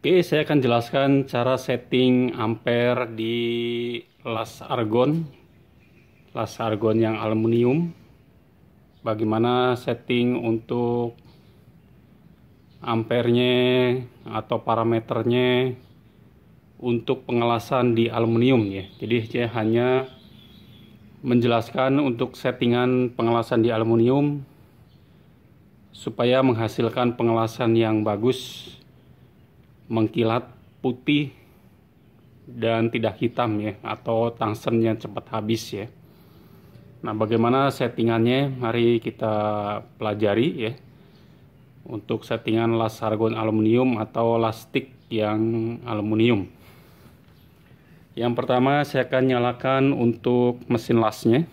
Oke, saya akan jelaskan cara setting ampere di las argon. Las argon yang aluminium. Bagaimana setting untuk ampernya atau parameternya untuk pengelasan di aluminium ya. Jadi saya hanya menjelaskan untuk settingan pengelasan di aluminium supaya menghasilkan pengelasan yang bagus mengkilat putih dan tidak hitam ya atau tungstennya cepat habis ya. Nah, bagaimana settingannya? Mari kita pelajari ya. Untuk settingan las argon aluminium atau lastik yang aluminium. Yang pertama saya akan nyalakan untuk mesin lasnya.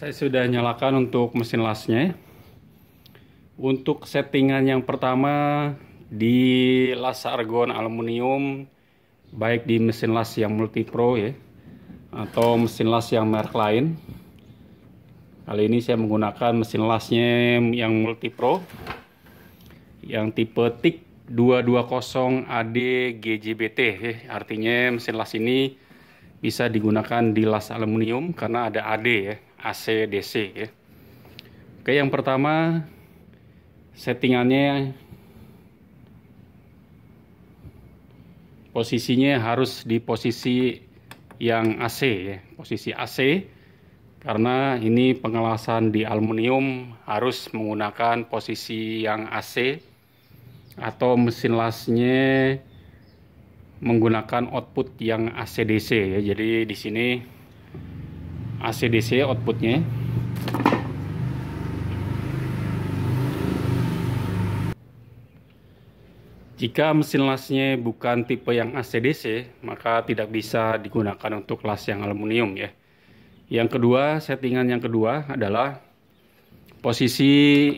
Saya sudah nyalakan untuk mesin lasnya. Ya. Untuk settingan yang pertama di las argon aluminium baik di mesin las yang multi pro ya atau mesin las yang merek lain. Kali ini saya menggunakan mesin lasnya yang multi pro yang tipe TIK 220 AD GJBT Artinya mesin las ini bisa digunakan di las aluminium karena ada AD ya AC-DC ya. Oke, yang pertama settingannya posisinya harus di posisi yang AC ya, posisi AC karena ini pengelasan di aluminium harus menggunakan posisi yang AC atau mesin lasnya menggunakan output yang AC-DC ya. Jadi di sini ACDC outputnya Jika mesin lasnya bukan tipe yang ACDC, maka tidak bisa digunakan untuk las yang aluminium ya. Yang kedua, settingan yang kedua adalah posisi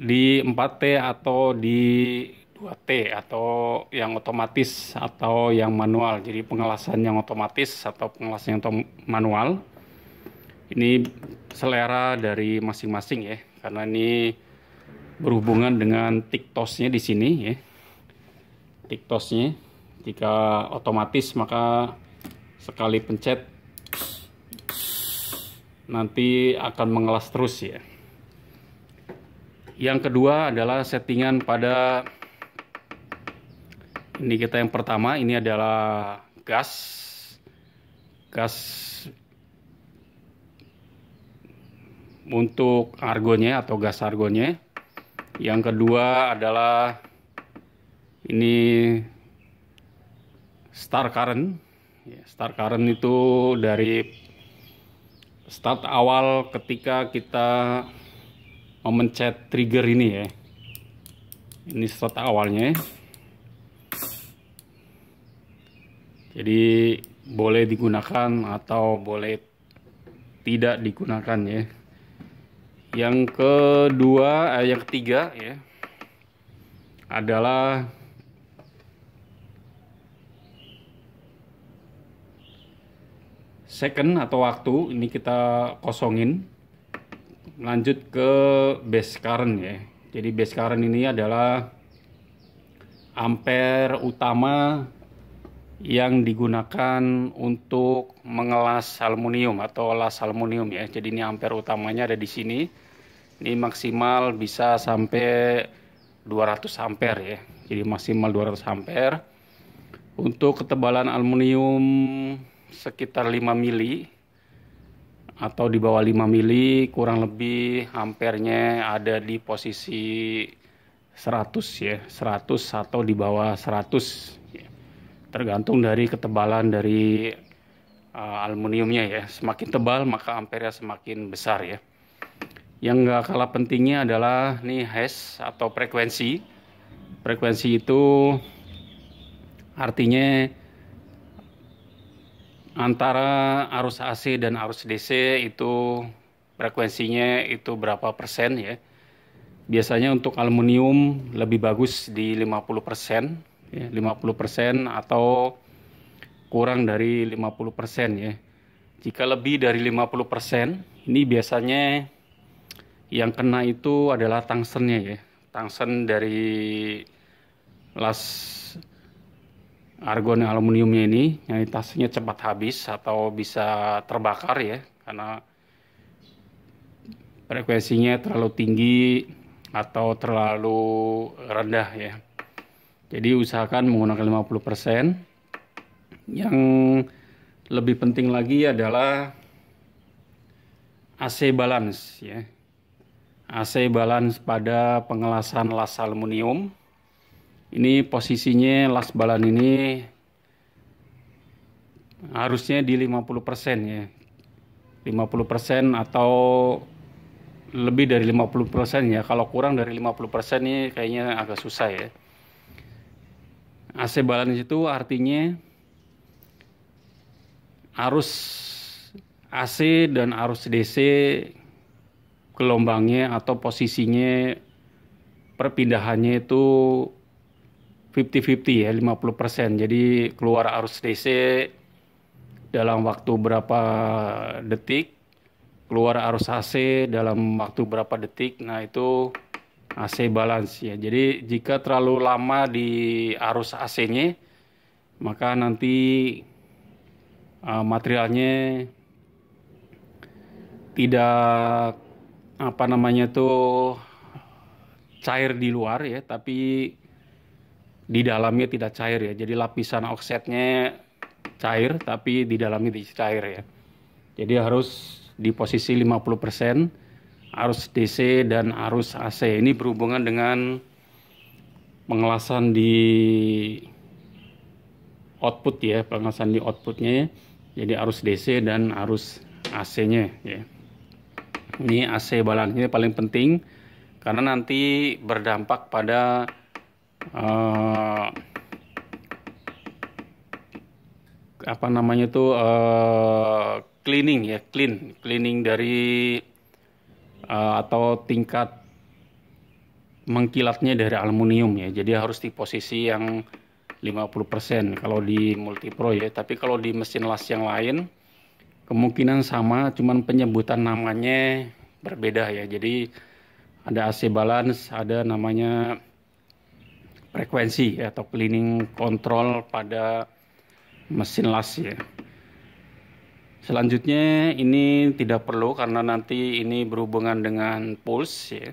di 4T atau di 2T atau yang otomatis atau yang manual. Jadi pengelasan yang otomatis atau pengelasan yang manual. Ini selera dari masing-masing ya, karena ini berhubungan dengan tiktosnya di sini ya. Tiktosnya jika otomatis maka sekali pencet nanti akan mengelas terus ya. Yang kedua adalah settingan pada ini kita yang pertama ini adalah gas gas untuk argonnya atau gas argonnya yang kedua adalah ini star current ya, star current itu dari start awal ketika kita memencet trigger ini ya ini start awalnya Jadi boleh digunakan atau boleh tidak digunakan ya. Yang kedua, eh, yang ketiga ya adalah second atau waktu ini kita kosongin lanjut ke base current ya jadi base current ini adalah ampere utama yang digunakan untuk mengelas aluminium atau las aluminium ya. Jadi ini ampere utamanya ada di sini. Ini maksimal bisa sampai 200 ampere ya. Jadi maksimal 200 ampere. Untuk ketebalan aluminium sekitar 5 mili atau di bawah 5 mili kurang lebih ampernya ada di posisi 100 ya. 100 atau di bawah 100 tergantung dari ketebalan dari uh, aluminiumnya ya. Semakin tebal maka ampernya semakin besar ya. Yang nggak kalah pentingnya adalah nih hash e atau frekuensi. Frekuensi itu artinya antara arus AC dan arus DC itu frekuensinya itu berapa persen ya. Biasanya untuk aluminium lebih bagus di 50 persen ya, 50% atau kurang dari 50% ya. Jika lebih dari 50%, ini biasanya yang kena itu adalah tangsennya ya. Tangsen dari las argon aluminiumnya ini yang tasnya cepat habis atau bisa terbakar ya karena frekuensinya terlalu tinggi atau terlalu rendah ya. Jadi usahakan menggunakan 50%. Yang lebih penting lagi adalah AC balance ya. AC balance pada pengelasan las aluminium. Ini posisinya las balan ini harusnya di 50% ya. 50% atau lebih dari 50% ya. Kalau kurang dari 50% ini kayaknya agak susah ya. AC balance itu artinya arus AC dan arus DC gelombangnya atau posisinya perpindahannya itu 50-50 ya 50% jadi keluar arus DC dalam waktu berapa detik keluar arus AC dalam waktu berapa detik nah itu AC balance ya. Jadi jika terlalu lama di arus AC-nya maka nanti uh, materialnya tidak apa namanya tuh cair di luar ya, tapi di dalamnya tidak cair ya. Jadi lapisan oksetnya cair tapi di dalamnya tidak cair ya. Jadi harus di posisi 50 arus DC dan arus AC ini berhubungan dengan pengelasan di output ya pengelasan di outputnya ya. jadi arus DC dan arus AC nya ya ini AC balangnya paling penting karena nanti berdampak pada uh, apa namanya tuh uh, cleaning ya clean cleaning dari uh, atau tingkat mengkilatnya dari aluminium ya. Jadi harus di posisi yang 50% kalau di multipro ya. Tapi kalau di mesin las yang lain kemungkinan sama cuman penyebutan namanya berbeda ya. Jadi ada AC balance, ada namanya frekuensi ya, atau cleaning control pada mesin las ya. Selanjutnya ini tidak perlu karena nanti ini berhubungan dengan pulse ya.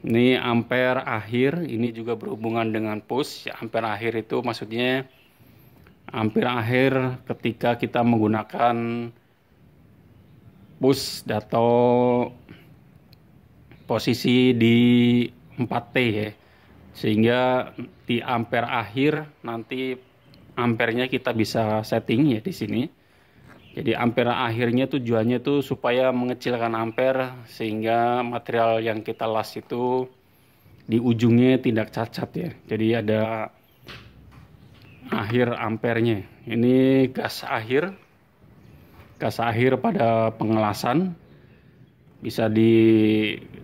Ini ampere akhir, ini juga berhubungan dengan pulse. Ampere akhir itu maksudnya ampere akhir ketika kita menggunakan push atau posisi di 4T ya. Sehingga di ampere akhir nanti ampernya kita bisa setting ya di sini jadi ampera akhirnya tujuannya itu supaya mengecilkan ampere sehingga material yang kita las itu di ujungnya tidak cacat ya. Jadi ada akhir ampernya. Ini gas akhir. Gas akhir pada pengelasan bisa di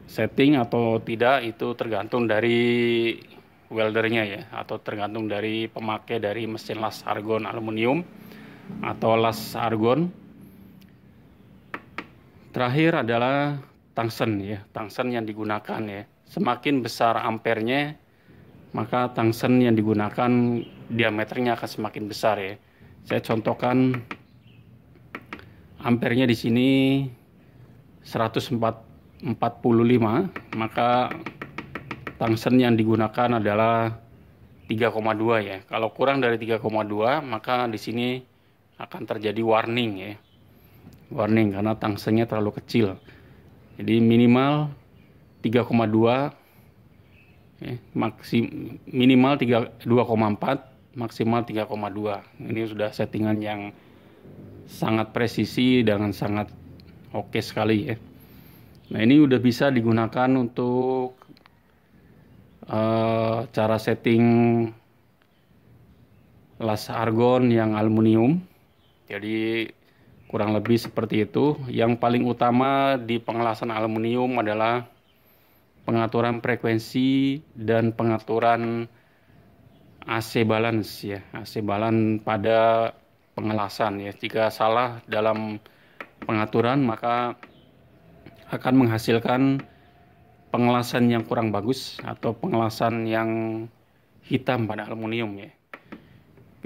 setting atau tidak itu tergantung dari weldernya ya atau tergantung dari pemakai dari mesin las argon aluminium atau las argon. Terakhir adalah tungsten ya, tungsten yang digunakan ya. Semakin besar ampernya, maka tungsten yang digunakan diameternya akan semakin besar ya. Saya contohkan ampernya di sini 145, maka tungsten yang digunakan adalah 3,2 ya. Kalau kurang dari 3,2 maka di sini akan terjadi warning ya. Warning karena tangsenya terlalu kecil. Jadi minimal 3,2 ya, maksim, minimal 2,4 maksimal 3,2. Ini sudah settingan yang sangat presisi dengan sangat oke okay sekali ya. Nah, ini udah bisa digunakan untuk uh, cara setting las argon yang aluminium jadi kurang lebih seperti itu. Yang paling utama di pengelasan aluminium adalah pengaturan frekuensi dan pengaturan AC balance ya. AC balance pada pengelasan ya. Jika salah dalam pengaturan maka akan menghasilkan pengelasan yang kurang bagus atau pengelasan yang hitam pada aluminium ya.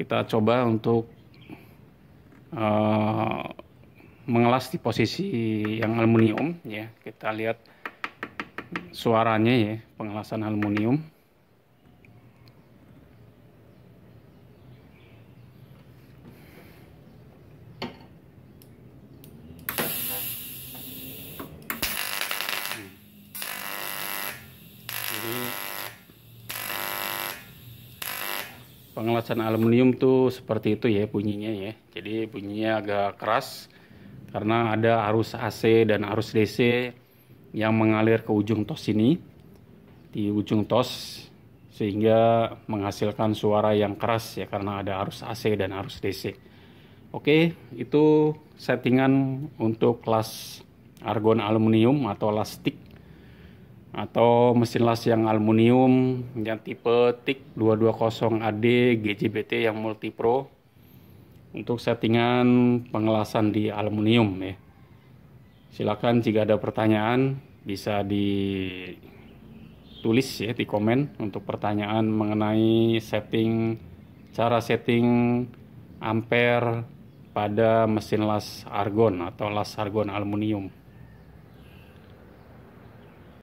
Kita coba untuk Eh, mengelas di posisi yang aluminium ya kita lihat suaranya ya pengelasan aluminium pengelasan aluminium tuh seperti itu ya bunyinya ya. Jadi bunyinya agak keras karena ada arus AC dan arus DC yang mengalir ke ujung tos ini di ujung tos sehingga menghasilkan suara yang keras ya karena ada arus AC dan arus DC. Oke, itu settingan untuk kelas argon aluminium atau lastik atau mesin las yang aluminium yang tipe TIK 220AD GJBT yang multi pro untuk settingan pengelasan di aluminium ya. Silakan jika ada pertanyaan bisa ditulis ya di komen untuk pertanyaan mengenai setting cara setting ampere pada mesin las argon atau las argon aluminium.